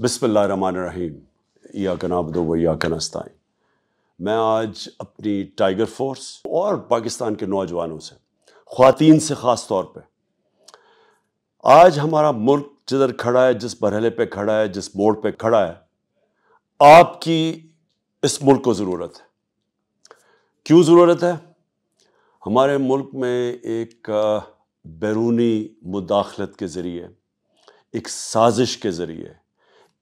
बिसमीम या कनाब दो या कनस्ताएँ मैं आज अपनी टाइगर फोर्स और पाकिस्तान के नौजवानों से ख़्वातीन से ख़ास तौर पर आज हमारा मुल्क जिधर खड़ा है जिस बरहले पे खड़ा है जिस मोड़ पे खड़ा है आपकी इस मुल्क को ज़रूरत है क्यों ज़रूरत है हमारे मुल्क में एक बैरूनी मुदाखलत के ज़रिए एक साजिश के ज़रिए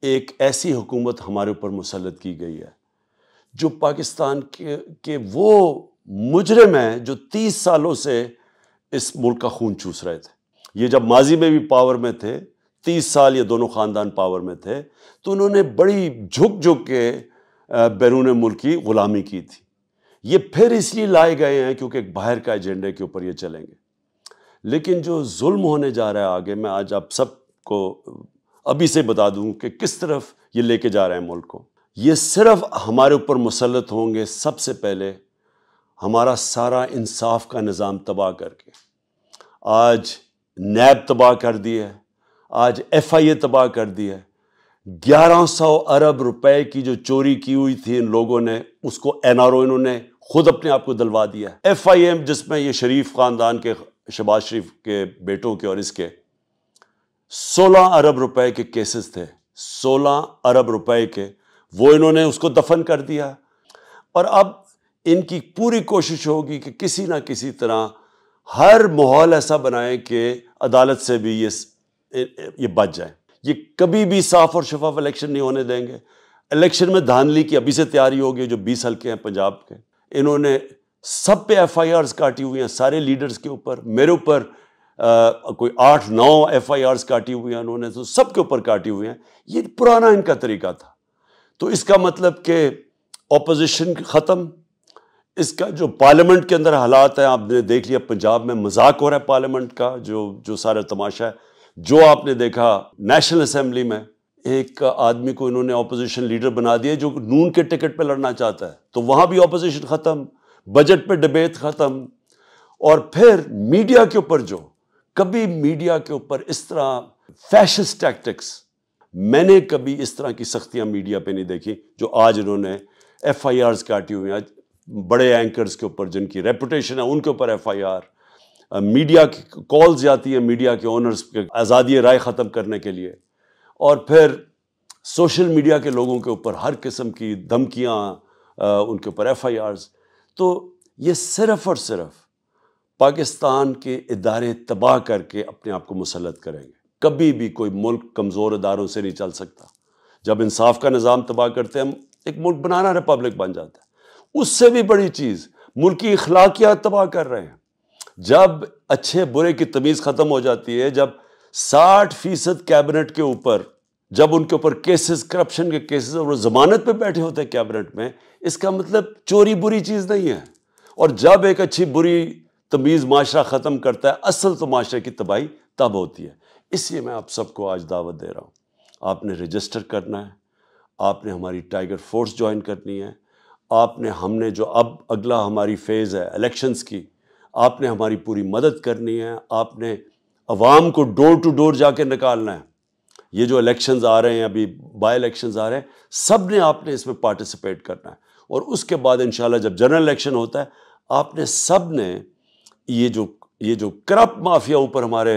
एक ऐसी हुकूमत हमारे ऊपर मुसलत की गई है जो पाकिस्तान के के वो मुजरम हैं जो तीस सालों से इस मुल्क का खून चूस रहे थे ये जब माजी में भी पावर में थे तीस साल ये दोनों ख़ानदान पावर में थे तो उन्होंने बड़ी झुक झुक के बैरून मुल्क की ग़ुलामी की थी ये फिर इसलिए लाए गए हैं क्योंकि एक बाहर का एजेंडे के ऊपर ये चलेंगे लेकिन जो जुल्म होने जा रहा है आगे मैं आज आप सबको अभी से बता दूं कि किस तरफ ये लेके जा रहे हैं मुल्क को ये सिर्फ हमारे ऊपर मुसलत होंगे सबसे पहले हमारा सारा इंसाफ का निज़ाम तबाह करके आज नैब तबाह कर दी है आज एफ आई ए तबाह कर दी है ग्यारह सौ अरब रुपए की जो चोरी की हुई थी इन लोगों ने उसको एन आर ओ इन्होंने खुद अपने आप को दिलवा दिया एफ आई एम जिसमें ये शरीफ ख़ानदान के शबाज शरीफ के बेटों के और इसके 16 अरब रुपए के केसेस थे 16 अरब रुपए के वो इन्होंने उसको दफन कर दिया और अब इनकी पूरी कोशिश होगी कि किसी ना किसी तरह हर माहौल ऐसा बनाए कि अदालत से भी ये ये बच जाए ये कभी भी साफ और शफाफ इलेक्शन नहीं होने देंगे इलेक्शन में धानली की अभी से तैयारी होगी जो बीस हल्के हैं पंजाब के इन्होंने सब पे एफ आई काटी हुई हैं सारे लीडर्स के ऊपर मेरे ऊपर कोई आठ नौ एफ आई आर काटी हुई हैं उन्होंने तो सबके ऊपर काटी हुई हैं ये पुराना इनका तरीका था तो इसका मतलब कि ऑपोजिशन ख़त्म इसका जो पार्लियामेंट के अंदर हालात हैं आपने देख लिया पंजाब में मजाक हो रहा है पार्लियामेंट का जो जो सारा तमाशा है जो आपने देखा नेशनल असम्बली में एक आदमी को इन्होंने ऑपोजिशन लीडर बना दिया जो नून के टिकट पर लड़ना चाहता है तो वहाँ भी ऑपोजिशन ख़त्म बजट पर डिबेट ख़त्म और फिर मीडिया के ऊपर जो कभी मीडिया के ऊपर इस तरह फैशिस्ट टैक्टिक्स मैंने कभी इस तरह की सख्तियां मीडिया पे नहीं देखी जो आज इन्होंने एफ आई आर काटी हुई आज बड़े एंकर्स के ऊपर जिनकी रेपुटेशन है उनके ऊपर एफ आई आर मीडिया की कॉल्स जाती हैं मीडिया के ओनर्स के आज़ादी राय ख़त्म करने के लिए और फिर सोशल मीडिया के लोगों के ऊपर हर किस्म की धमकियाँ उनके ऊपर एफ आई आर्स तो ये सिर्फ़ और सिर्फ़ पाकिस्तान के इदारे तबाह करके अपने आप को मुसलत करेंगे कभी भी कोई मुल्क कमज़ोर इदारों से नहीं चल सकता जब इंसाफ का निज़ाम तबाह करते हैं हम एक मुल्क बनाना रिपब्लिक बन जाता है उससे भी बड़ी चीज़ मुल्क की अखलाकियात तबाह कर रहे हैं जब अच्छे बुरे की तमीज़ ख़त्म हो जाती है जब साठ फीसद कैबिनेट के ऊपर जब उनके ऊपर केसेस करप्शन के केसेस और वो जमानत पे बैठे होते हैं कैबिनेट में इसका मतलब चोरी बुरी चीज़ नहीं है और जब एक अच्छी बुरी तमीज़ माशरा ख़त्म करता है असल तो माशरे की तबाही तब होती है इसलिए मैं आप सबको आज दावत दे रहा हूँ आपने रजिस्टर करना है आपने हमारी टाइगर फोर्स ज्वाइन करनी है आपने हमने जो अब अगला हमारी फेज़ है इलेक्शंस की आपने हमारी पूरी मदद करनी है आपने अवाम को डोर टू डोर जाके निकालना है ये जो इलेक्शंस आ रहे हैं अभी बाई इलेक्शंस आ रहे हैं सब ने आपने इसमें पार्टिसिपेट करना है और उसके बाद इन जब जनरल इलेक्शन होता है आपने सब ने ये जो ये जो करप्ट माफिया ऊपर हमारे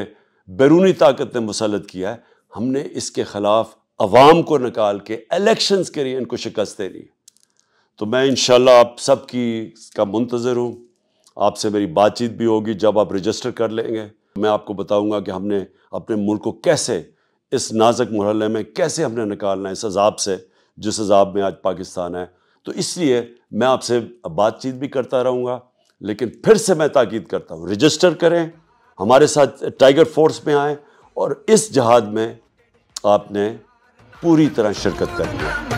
बैरूनी ताकत ने मुसलत किया है हमने इसके ख़िलाफ़ अवाम को निकाल के इलेक्शंस के लिए इनको शिकस्त दे दी तो मैं इन आप सब की का मुंतज़र हूँ आपसे मेरी बातचीत भी होगी जब आप रजिस्टर कर लेंगे मैं आपको बताऊंगा कि हमने अपने मुल्क को कैसे इस नाजक मरहल में कैसे हमने निकालना है इस अजाब से जिस अजाब में आज पाकिस्तान है तो इसलिए मैं आपसे बातचीत भी करता रहूँगा लेकिन फिर से मैं ताकीद करता हूँ रजिस्टर करें हमारे साथ टाइगर फोर्स में आए और इस जहाज में आपने पूरी तरह शिरकत कर लिया